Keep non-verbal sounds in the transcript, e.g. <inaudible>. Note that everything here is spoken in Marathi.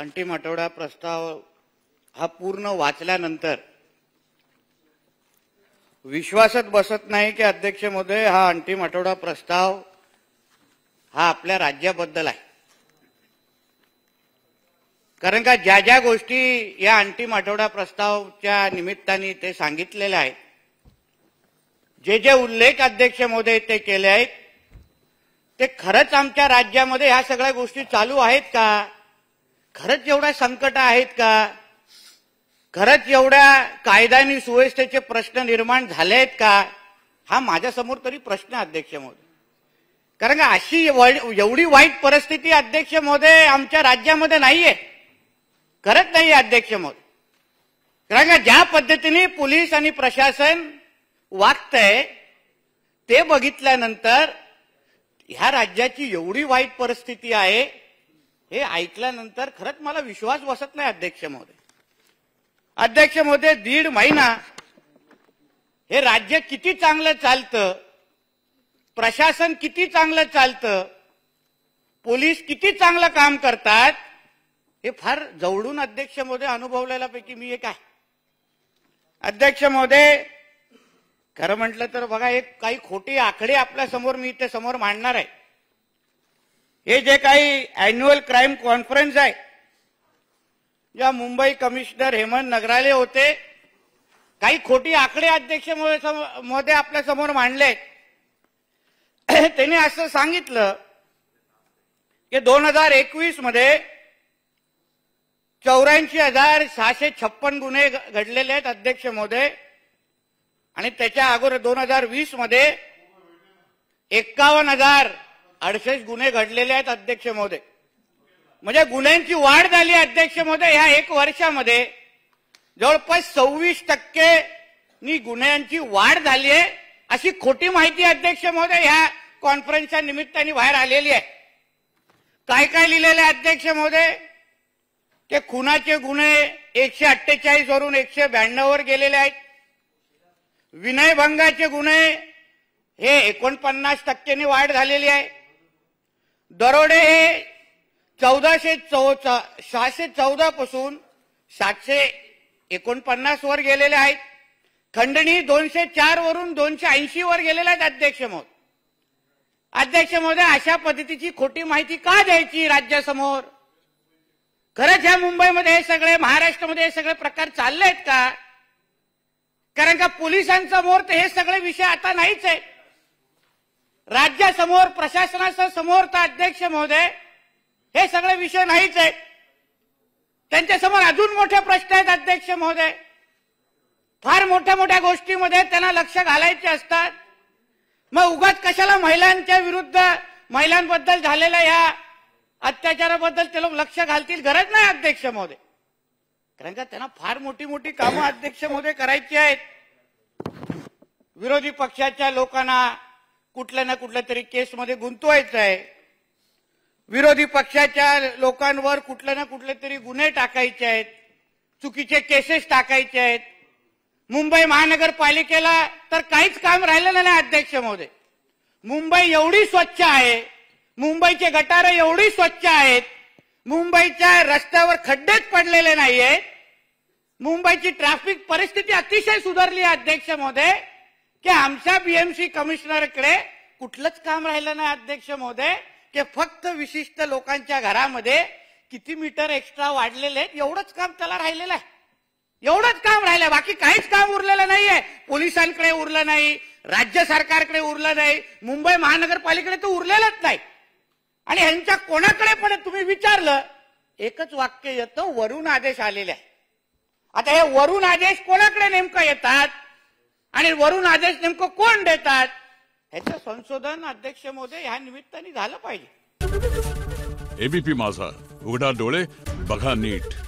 अंतिम आठवडा प्रस्ताव हा पूर्ण वाचल्यानंतर विश्वासच बसत नाही की अध्यक्ष महोदय हा अंतिम आठवडा प्रस्ताव हा आपल्या राज्याबद्दल आहे कारण का ज्या ज्या गोष्टी या अंतिम आठवडा प्रस्तावच्या निमित्ताने ते सांगितलेले आहेत जे जे उल्लेख अध्यक्ष महोदय ते केले आहेत ते खरंच आमच्या राज्यामध्ये ह्या सगळ्या गोष्टी चालू आहेत का खरंच एवढ्या संकट आहेत का खरंच एवढ्या आणि सुव्यवस्थेचे प्रश्न निर्माण झाले आहेत का हा माझ्यासमोर तरी प्रश्न अध्यक्ष महोदय कारण का अशी एवढी वाईट परिस्थिती अध्यक्ष महोदय आमच्या राज्यामध्ये नाहीये खरंच नाही अध्यक्ष महोदय कारण का ज्या पद्धतीने पोलीस आणि प्रशासन आहे ते बघितल्यानंतर ह्या राज्याची एवढी वाईट परिस्थिती आहे हे ऐकल्यानंतर खरंच मला विश्वास बसत नाही अध्यक्ष महोदय अध्यक्ष महोदय दीड महिना हे राज्य किती चांगलं चालतं प्रशासन किती चांगलं चालतं पोलीस किती चांगलं काम करतात हे फार जवळून अध्यक्ष महोदय अनुभवलेल्यापैकी मी एक आहे अध्यक्ष महोदय खरं म्हटलं तर बघा एक काही खोटे आकडे आपल्या समोर मी इथे समोर मांडणार आहे हे जे काही अॅन्युअल क्राईम कॉन्फरन्स आहे या मुंबई कमिशनर हेमंत नगराले होते काही खोटी आकडे अध्यक्ष महोदय आपल्या समोर मांडले <clears throat> त्यांनी असं सांगितलं की दोन हजार एकवीस मध्ये चौऱ्याऐंशी हजार सहाशे छप्पन गुन्हे घडलेले आहेत अध्यक्ष महोदय आणि त्याच्या अगोदर दोन हजार वीस मध्ये एक्कावन्न हजार अडसष्ट गुन्हे घडलेले आहेत अध्यक्ष महोदय म्हणजे गुन्ह्यांची वाढ झाली अध्यक्ष महोदय ह्या एक वर्षामध्ये जवळपास सव्वीस टक्के गुन्ह्यांची वाढ झाली आहे अशी खोटी माहिती अध्यक्ष महोदय ह्या कॉन्फरन्सच्या निमित्ताने बाहेर आलेली आहे काय काय लिहिलेलं आहे अध्यक्ष महोदय ते खुनाचे गुन्हे एकशे अठ्ठेचाळीस वरून एकशे ब्याण्णव वर गेलेले आहेत विनयभंगाचे गुन्हे हे एकोणपन्नास टक्क्यांनी वाढ झालेली आहे दरोडे हे चौदाशे चौदा सहाशे चौदा पासून सातशे एकोणपन्नास वर गेलेले आहेत खंडणी दोनशे चार वरून दोनशे ऐंशी वर गेलेले आहेत अध्यक्ष महोदय अध्यक्ष महोदय अशा पद्धतीची खोटी माहिती का द्यायची राज्यासमोर खरंच ह्या मुंबईमध्ये हे सगळे महाराष्ट्रामध्ये हे सगळे प्रकार चालले आहेत का कारण का पोलिसांसमोर तर हे सगळे विषय आता नाहीच आहेत राज्यासमोर प्रशासनाच्या समोर तर अध्यक्ष महोदय हे सगळे विषय नाहीच आहेत त्यांच्यासमोर अजून मोठे प्रश्न आहेत अध्यक्ष महोदय फार मोठ्या मोठ्या गोष्टीमध्ये त्यांना लक्ष घालायचे असतात मग उगाच कशाला महिलांच्या विरुद्ध महिलांबद्दल झालेल्या या अत्याचाराबद्दल ते लोक लक्ष घालतील गरज नाही अध्यक्ष महोदय कारण का त्यांना फार मोठी मोठी कामं अध्यक्ष महोदय करायची आहेत विरोधी पक्षाच्या लोकांना कुठल्या ना कुठल्या तरी केसमध्ये गुंतवायचं आहे विरोधी पक्षाच्या लोकांवर कुठल्या ना कुठले तरी गुन्हे टाकायचे आहेत चुकीचे केसेस टाकायचे आहेत मुंबई महानगरपालिकेला तर काहीच काम राहिलेलं नाही अध्यक्ष महोदय मुंबई एवढी स्वच्छ आहे मुंबईचे गटारे एवढी स्वच्छ आहेत मुंबईच्या रस्त्यावर खड्डेच पडलेले नाहीये मुंबईची ट्रॅफिक परिस्थिती अतिशय सुधारली आहे अध्यक्ष महोदय की आमच्या बीएमसी कमिशनरकडे कुठलंच काम राहिलं नाही अध्यक्ष महोदय की फक्त विशिष्ट लोकांच्या घरामध्ये किती मीटर एक्स्ट्रा वाढलेले आहेत एवढंच काम त्याला राहिलेलं आहे एवढंच काम राहिलं बाकी काहीच काम उरलेलं नाहीये पोलिसांकडे उरलं नाही राज्य सरकारकडे उरलं नाही मुंबई महानगरपालिकेकडे तर उरलेलंच नाही आणि ह्यांच्या कोणाकडे पण तुम्ही विचारलं एकच वाक्य येतं वरून आदेश आलेले आहे आता हे वरून आदेश कोणाकडे नेमकं येतात आणि वरून आदेश नेमकं कोण देतात ह्याचं संशोधन अध्यक्ष मोदय ह्या निमित्ताने झालं पाहिजे एबीपी माझा उघडा डोळे बघा नीट